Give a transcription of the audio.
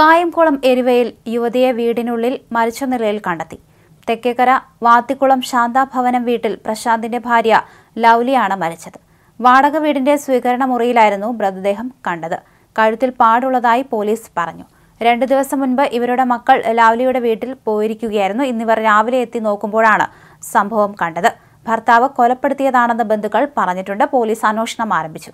കായംകുളം എരുവയിൽ യുവതിയെ വീടിനുള്ളിൽ മരിച്ച നിലയിൽ കണ്ടെത്തി തെക്കേക്കര വാത്തിക്കുളം ശാന്താഭവനം വീട്ടിൽ പ്രശാന്തിന്റെ ഭാര്യ ലൗലിയാണ് മരിച്ചത് വാടക വീടിന്റെ സ്വീകരണ മുറിയിലായിരുന്നു മൃതദേഹം കണ്ടത് കഴുത്തിൽ പാടുള്ളതായി പോലീസ് പറഞ്ഞു രണ്ടു ദിവസം മുൻപ് ഇവരുടെ മക്കൾ ലൗലിയുടെ വീട്ടിൽ പോയിരിക്കുകയായിരുന്നു ഇന്നിവർ രാവിലെ എത്തി നോക്കുമ്പോഴാണ് സംഭവം കണ്ടത് ഭർത്താവ് കൊലപ്പെടുത്തിയതാണെന്ന് ബന്ധുക്കൾ പറഞ്ഞിട്ടുണ്ട് പോലീസ് അന്വേഷണം ആരംഭിച്ചു